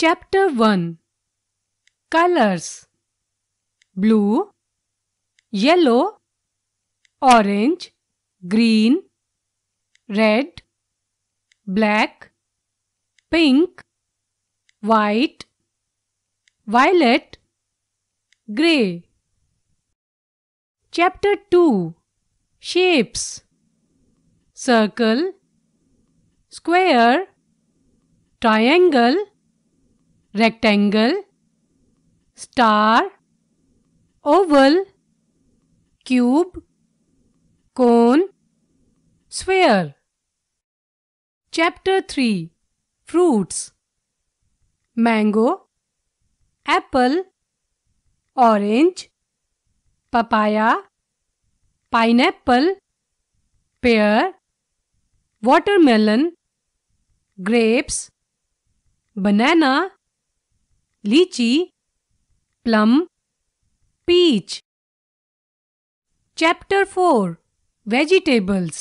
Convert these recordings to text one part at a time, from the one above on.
Chapter 1 Colors Blue, Yellow, Orange, Green, Red, Black, Pink, White, Violet, Grey. Chapter 2 Shapes Circle, Square, Triangle, rectangle, star, oval, cube, cone, sphere. Chapter 3 Fruits Mango, apple, orange, papaya, pineapple, pear, watermelon, grapes, banana, lychee plum peach chapter four vegetables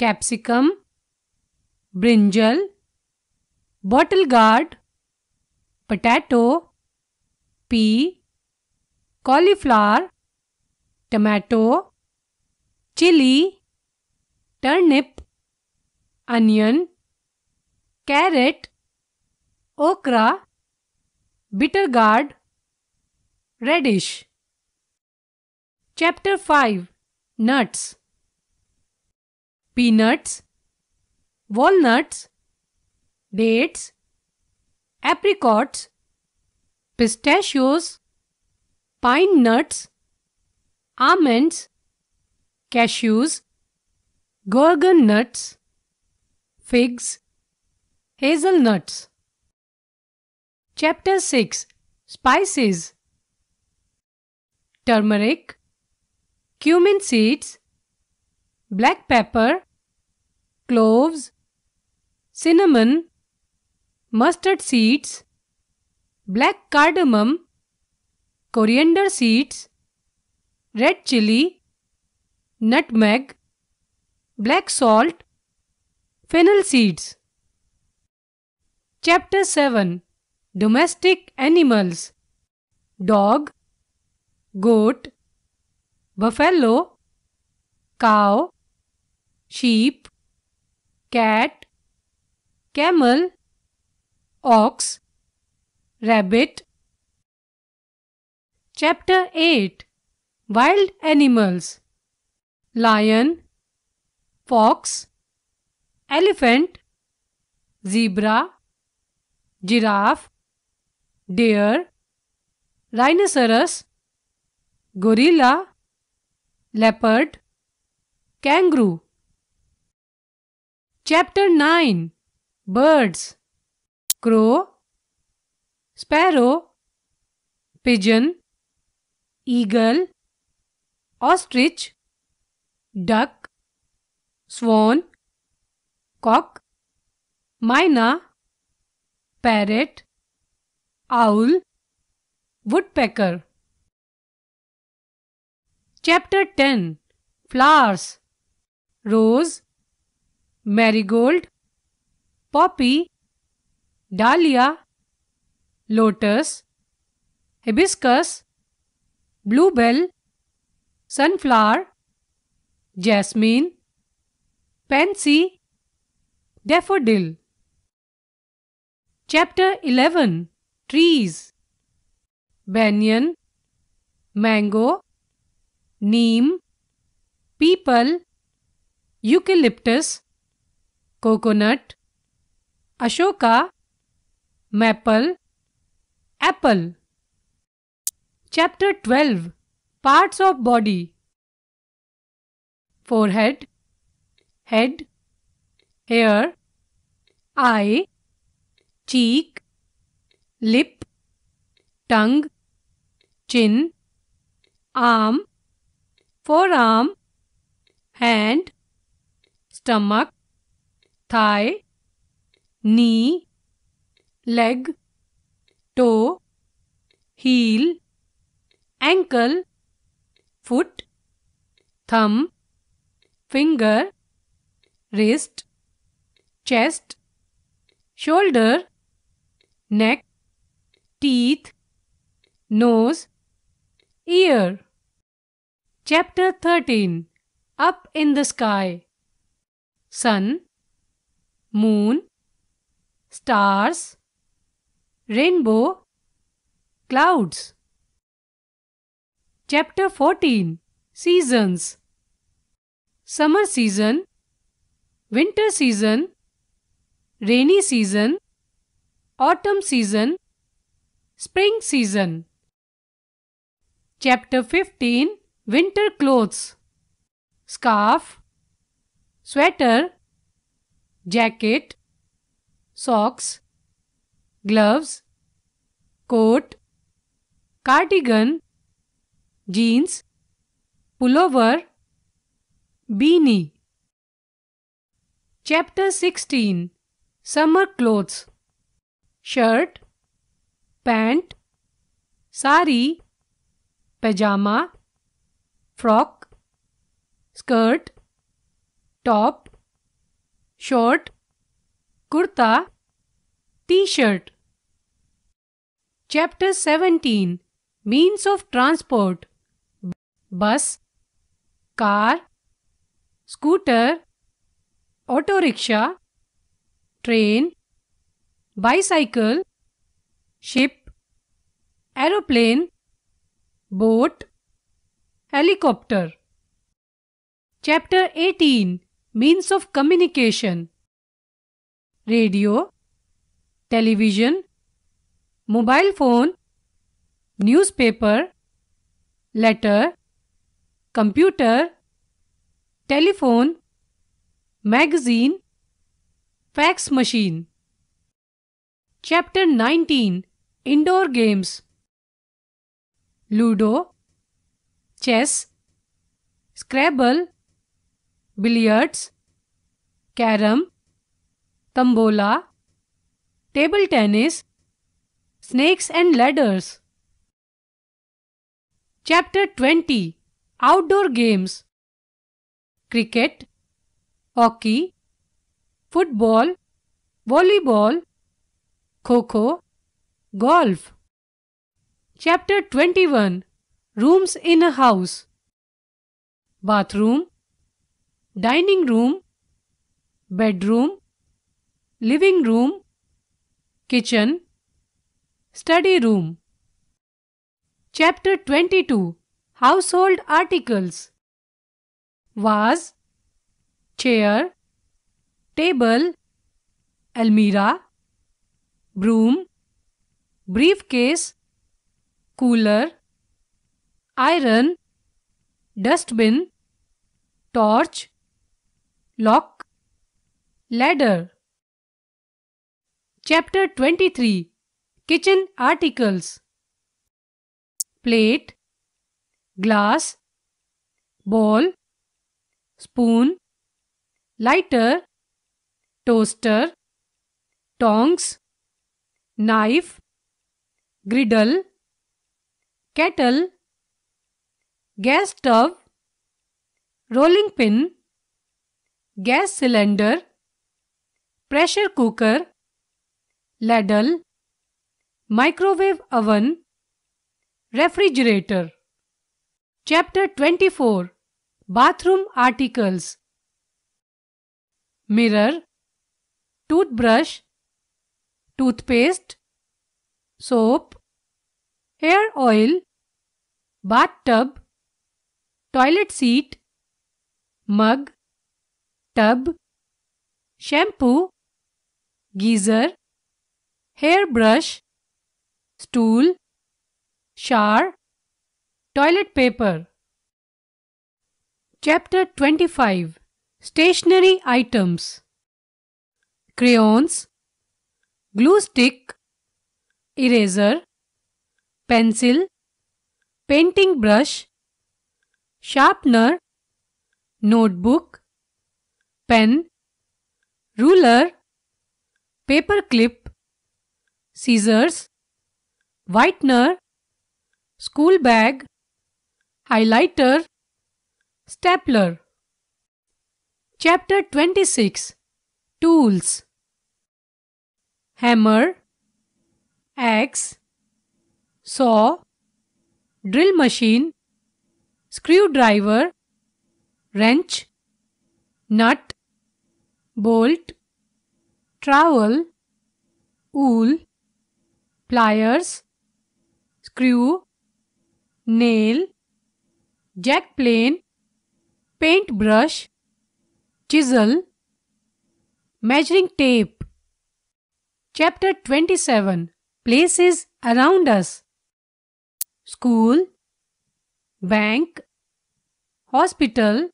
capsicum brinjal bottle gourd potato pea cauliflower tomato chilli turnip onion carrot okra bitter gourd, reddish. Chapter 5 Nuts Peanuts, walnuts, dates, apricots, pistachios, pine nuts, almonds, cashews, gorgon nuts, figs, hazelnuts. Chapter 6 Spices Turmeric, Cumin seeds, Black pepper, Cloves, Cinnamon, Mustard seeds, Black cardamom, Coriander seeds, Red chili, Nutmeg, Black salt, Fennel seeds. Chapter 7 Domestic animals Dog Goat Buffalo Cow Sheep Cat Camel Ox Rabbit Chapter 8 Wild Animals Lion Fox Elephant Zebra Giraffe deer, rhinoceros, gorilla, leopard, kangaroo. Chapter 9 Birds Crow, Sparrow, Pigeon, Eagle, Ostrich, Duck, Swan, Cock, mina, Parrot, owl, woodpecker. Chapter 10 Flowers Rose, marigold, poppy, dahlia, lotus, hibiscus, bluebell, sunflower, jasmine, pansy, daffodil. Chapter 11 trees banyan mango neem peepal, eucalyptus coconut ashoka maple apple chapter 12 parts of body forehead head hair eye cheek lip tongue chin arm forearm hand stomach thigh knee leg toe heel ankle foot thumb finger wrist chest shoulder neck teeth, nose, ear. Chapter 13 Up in the Sky Sun, Moon, Stars, Rainbow, Clouds. Chapter 14 Seasons Summer season, Winter season, Rainy season, Autumn season, Spring Season Chapter 15 Winter Clothes Scarf Sweater Jacket Socks Gloves Coat Cardigan Jeans Pullover Beanie Chapter 16 Summer Clothes Shirt pant sari pyjama frock skirt top short kurta T shirt chapter seventeen means of transport bus car scooter auto rickshaw train bicycle ship, aeroplane, boat, helicopter. Chapter 18 Means of Communication Radio, Television, Mobile phone, Newspaper, Letter, Computer, Telephone, Magazine, Fax machine. Chapter 19 Indoor games Ludo, chess, Scrabble, billiards, carom, tambola, table tennis, snakes and ladders. Chapter 20 Outdoor Games Cricket, Hockey, Football, Volleyball, Kho Kho, Golf. Chapter 21 Rooms in a House Bathroom, Dining Room, Bedroom, Living Room, Kitchen, Study Room. Chapter 22 Household Articles Vase, Chair, Table, almira Broom, briefcase, cooler, iron, dustbin, torch, lock, ladder. Chapter 23 Kitchen Articles Plate, Glass, Bowl, Spoon, Lighter, Toaster, Tongs, Knife, griddle kettle gas stove rolling pin gas cylinder pressure cooker ladle microwave oven refrigerator chapter 24 bathroom articles mirror toothbrush toothpaste soap, hair oil, bathtub, toilet seat, mug, tub, shampoo, geyser, hairbrush, stool, shower, toilet paper. Chapter 25 Stationary Items Crayons, Glue Stick, eraser, pencil, painting brush, sharpener, notebook, pen, ruler, paper clip, scissors, whitener, school bag, highlighter, stapler. Chapter 26 Tools Hammer axe, saw, drill machine, screwdriver, wrench, nut, bolt, trowel, wool, pliers, screw, nail, jack plane, paintbrush, chisel, measuring tape. Chapter 27 places around us school, bank, hospital,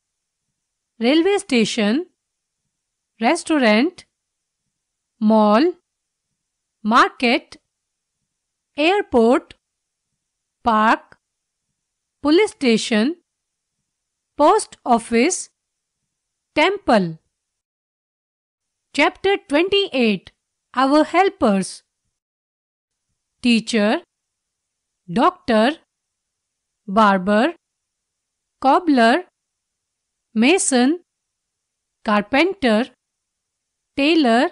railway station, restaurant, mall, market, airport, park, police station, post office, temple. Chapter 28 Our Helpers teacher, doctor, barber, cobbler, mason, carpenter, tailor,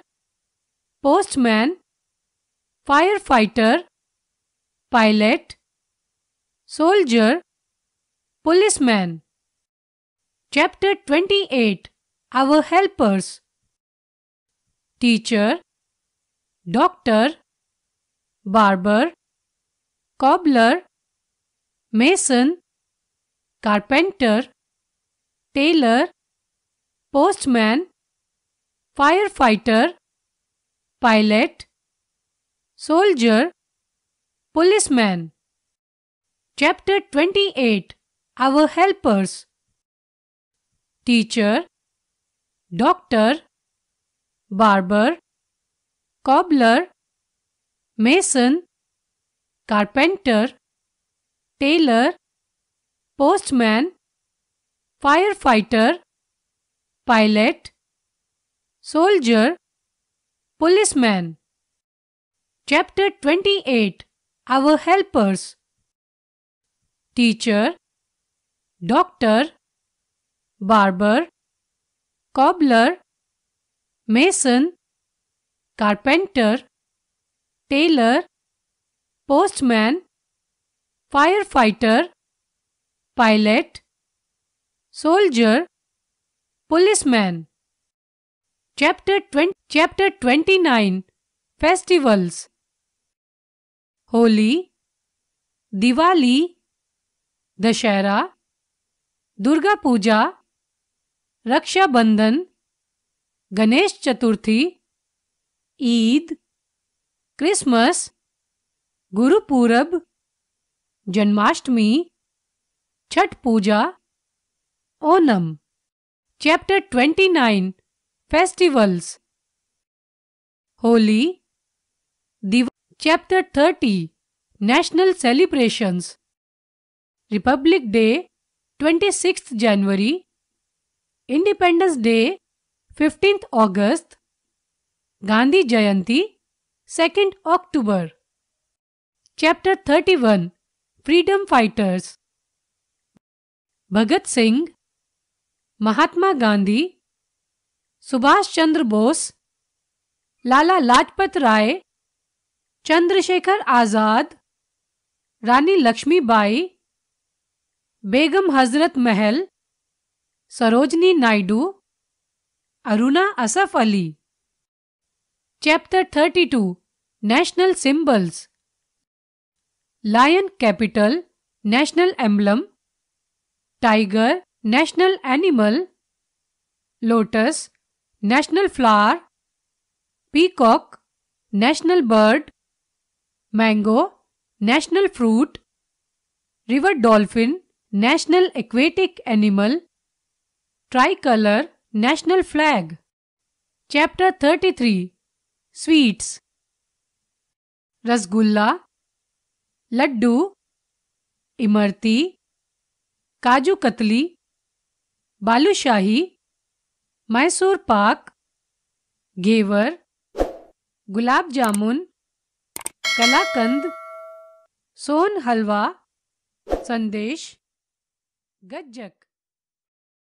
postman, firefighter, pilot, soldier, policeman. Chapter 28 Our Helpers Teacher, Doctor, barber, cobbler, mason, carpenter, tailor, postman, firefighter, pilot, soldier, policeman. Chapter 28 Our Helpers Teacher, doctor, barber, cobbler, mason, carpenter, tailor, postman, firefighter, pilot, soldier, policeman. Chapter 28 Our Helpers Teacher, Doctor, Barber, Cobbler, Mason, Carpenter, tailor postman firefighter pilot soldier policeman chapter twenty chapter twenty nine festivals Holi Diwali Dussehra Durga Puja Rakshabandhan Ganesh Chaturthi Eid Christmas Gurpurab Janmashtami Chhath Puja Onam chapter twenty nine festivals Holi दिव chapter thirty national celebrations republic day twenty six January independence day fifteenth August Gandhi Jayanti 2nd October. Chapter 31 Freedom Fighters Bhagat Singh, Mahatma Gandhi, Subhash Chandra Bose, Lala Lajpat Rai, Chandrasekhar Azad, Rani Lakshmi Bai, Begum Hazrat Mahal, Sarojini Naidu, Aruna Asaf Ali Chapter 32 National Symbols Lion Capital National Emblem Tiger National Animal Lotus National Flower Peacock National Bird Mango National Fruit River Dolphin National Aquatic Animal Tricolor National Flag Chapter 33 sweets rasgulla laddoo imarti kaju katli balushahi Mysore पाक घेवर गुलाब जामुन कलाकंद सोन हलवा संदेश गज्जक